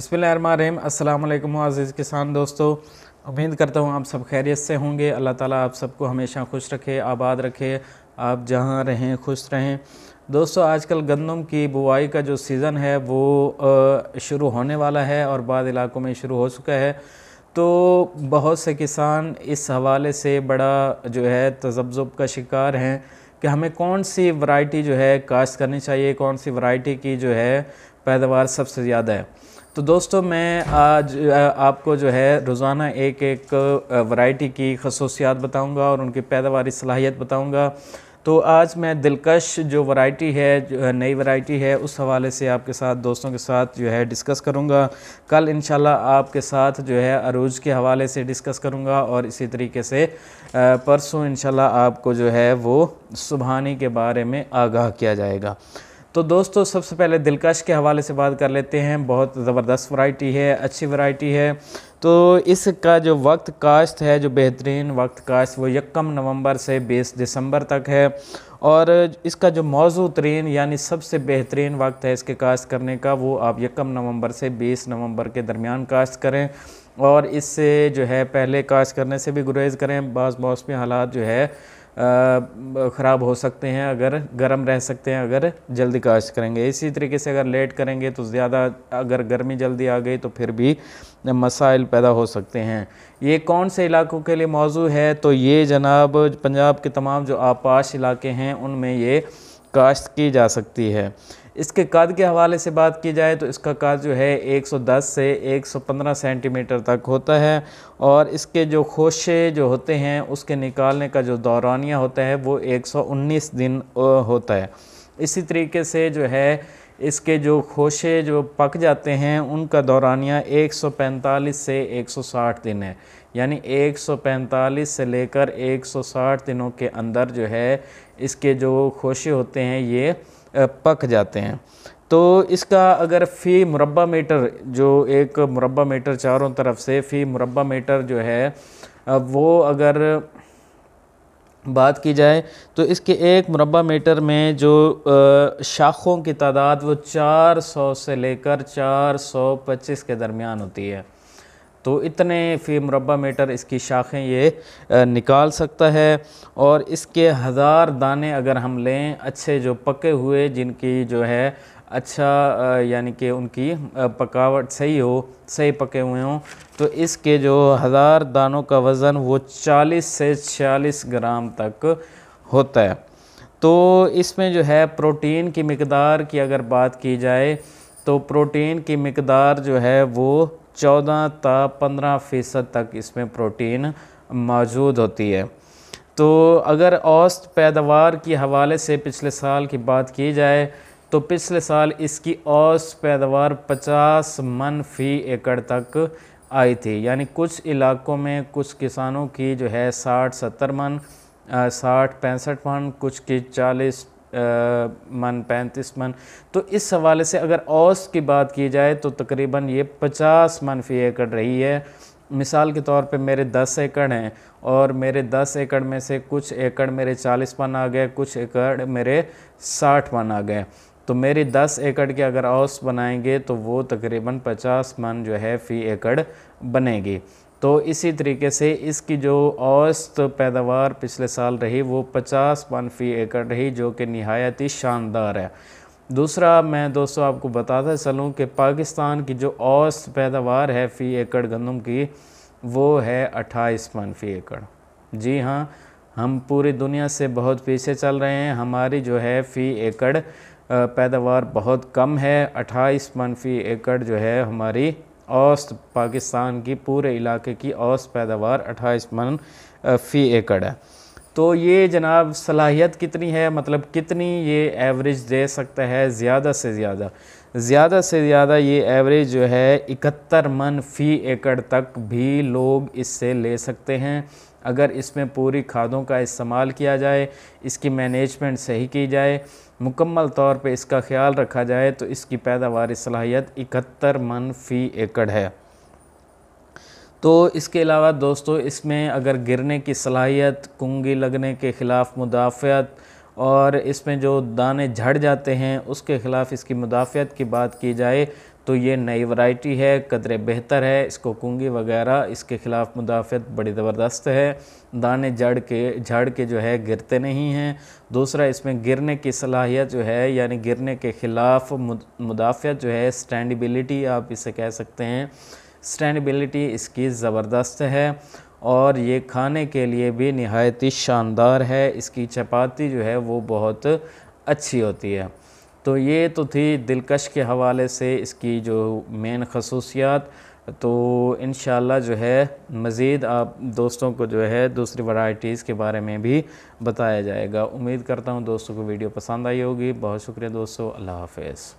अस्सलाम वालेकुम आज़ीज़ किसान दोस्तों उम्मीद करता हूँ आप सब खैरियत से होंगे अल्लाह ताला आप सबको हमेशा खुश रखे आबाद रखे आप जहाँ रहें खुश रहें दोस्तों आजकल गंदम की बुआई का जो सीज़न है वो शुरू होने वाला है और बाद इलाकों में शुरू हो चुका है तो बहुत से किसान इस हवाले से बड़ा जो है तजब्ज़ुब का शिकार हैं कि हमें कौन सी वैरायटी जो है काश्त करनी चाहिए कौन सी वैरायटी की जो है पैदावार सबसे ज़्यादा है तो दोस्तों मैं आज आपको जो है रोज़ाना एक एक वैरायटी की खसूसियात बताऊंगा और उनकी पैदावार सलाहियत बताऊंगा तो आज मैं दिलकश जो वैरायटी है नई वैरायटी है उस हवाले से आपके साथ दोस्तों के साथ जो है डिस्कस करूंगा कल इन आपके साथ जो है अरूज के हवाले से डिस्कस करूंगा और इसी तरीके से परसों इन आपको जो है वो सुबहानी के बारे में आगाह किया जाएगा तो दोस्तों सबसे पहले दिलकश के हवाले से बात कर लेते हैं बहुत ज़बरदस्त वैरायटी है अच्छी वैरायटी है तो इसका जो वक्त काश्त है जो बेहतरीन वक्त काश्त वो यकम नवंबर से बीस दिसंबर तक है और इसका जो मौजू तरीन यानी सबसे बेहतरीन वक्त है इसके काश्त करने का वो आप यकम नवंबर से बीस नवंबर के दरमियान काश्त करें और इससे जो है पहले काश्त करने से भी गुरेज करें बास मौसमी हालात जो है ख़राब हो सकते हैं अगर गर्म रह सकते हैं अगर जल्दी काश्त करेंगे इसी तरीके से अगर लेट करेंगे तो ज़्यादा अगर गर्मी जल्दी आ गई तो फिर भी मसाइल पैदा हो सकते हैं ये कौन से इलाकों के लिए मौजू है तो ये जनाब पंजाब के तमाम जो आपाश इलाके हैं उनमें ये काश्त की जा सकती है इसके कद के हवाले से बात की जाए तो इसका कद जो है 110 से 115 सेंटीमीटर तक होता है और इसके जो खोशे जो होते हैं उसके निकालने का जो दौरानिया होता है वो 119 दिन होता है इसी तरीके से जो है इसके जो खोशे जो पक जाते हैं उनका दौरानिया 145 से 160 दिन है यानी 145 से लेकर 160 दिनों के अंदर जो है इसके जो खोशे होते हैं ये पक जाते हैं तो इसका अगर फ़ी मुरबा मीटर जो एक मुरबा मीटर चारों तरफ से फ़ी मुरबा मीटर जो है वो अगर बात की जाए तो इसके एक मुरबा मीटर में जो शाखों की तादाद वो 400 से लेकर 425 के दरमियान होती है तो इतने फी मुरबा मीटर इसकी शाखें ये निकाल सकता है और इसके हज़ार दाने अगर हम लें अच्छे जो पके हुए जिनकी जो है अच्छा यानी कि उनकी पकावट सही हो सही पके हुए हों तो इसके जो हज़ार दानों का वज़न वो 40 से 46 ग्राम तक होता है तो इसमें जो है प्रोटीन की मकदार की अगर बात की जाए तो प्रोटीन की मकदार जो है वो चौदह ता पंद्रह फ़ीसद तक इसमें प्रोटीन मौजूद होती है तो अगर औसत पैदावार के हवाले से पिछले साल की बात की जाए तो पिछले साल इसकी औसत पैदावार 50 मन फ़ी एकड़ तक आई थी यानी कुछ इलाकों में कुछ किसानों की जो है 60 सत्तर मन साठ पैंसठ मन कुछ की मन पैंतीस मन तो इस हवाले से अगर औस की बात की जाए तो तकरीबन ये पचास मन फ़ी एकड़ रही है मिसाल के तौर पे मेरे दस एकड़ हैं और मेरे दस एकड़ में से कुछ एकड़ मेरे चालीस मन आ गए कुछ एकड़ मेरे साठ मन आ गए तो मेरी 10 एकड़ के अगर औस बनाएंगे तो वो तकरीबन 50 मन जो है फ़ी एकड़ बनेगी तो इसी तरीके से इसकी जो औसत पैदावार पिछले साल रही वो 50 मन फ़ी एकड़ रही जो कि नहायत ही शानदार है दूसरा मैं दोस्तों आपको बताता चलूँ कि पाकिस्तान की जो औसत पैदावार है फ़ी एकड़ गंदम की वो है अट्ठाईस मन फ़ी एकड़ जी हाँ हम पूरी दुनिया से बहुत पीछे चल रहे हैं हमारी जो है फ़ी एकड़ पैदावार बहुत कम है अट्ठाईस मनफी एकड़ जो है हमारी औस्त पाकिस्तान की पूरे इलाके की औस्त पैदावार अट्ठाईस मन फ़ी एकड़ है तो ये जनाब सलाहियत कितनी है मतलब कितनी ये एवरेज दे सकता है ज़्यादा से ज़्यादा ज़्यादा से ज़्यादा ये एवरेज जो है इकहत्तर मन फ़ी एकड़ तक भी लोग इससे ले सकते हैं अगर इसमें पूरी खादों का इस्तेमाल किया जाए इसकी मैनेजमेंट सही की जाए मुकम्मल तौर पे इसका ख्याल रखा जाए तो इसकी पैदावार सलाहियत इकहत्तर मन फ़ी एकड़ है तो इसके अलावा दोस्तों इसमें अगर गिरने की सलाहियत कुंगी लगने के ख़िलाफ़ मुदाफ़त और इसमें जो दाने झड़ जाते हैं उसके ख़िलाफ़ इसकी मुदाफ़त की बात की जाए तो ये नई वैरायटी है कदरे बेहतर है इसको कुंगी वगैरह इसके ख़िलाफ़ मुदाफ़त बड़ी ज़बरदस्त है दाने जड़ के झड़ के जो है गिरते नहीं हैं दूसरा इसमें गिरने की सलाहियत जो है यानी गिरने के ख़िलाफ़ मुदाफ़त जो है स्टैंडबिलिटी आप इसे कह सकते हैं स्टैंडबिलिटी इसकी ज़बरदस्त है और ये खाने के लिए भी नहायत ही शानदार है इसकी चपाती जो है वो बहुत अच्छी होती है तो ये तो थी दिलकश के हवाले से इसकी जो मेन खसूसियात तो इन जो है मज़ीद आप दोस्तों को जो है दूसरी वैरायटीज़ के बारे में भी बताया जाएगा उम्मीद करता हूँ दोस्तों को वीडियो पसंद आई होगी बहुत शुक्रिया दोस्तों अल्लाह हाफिज़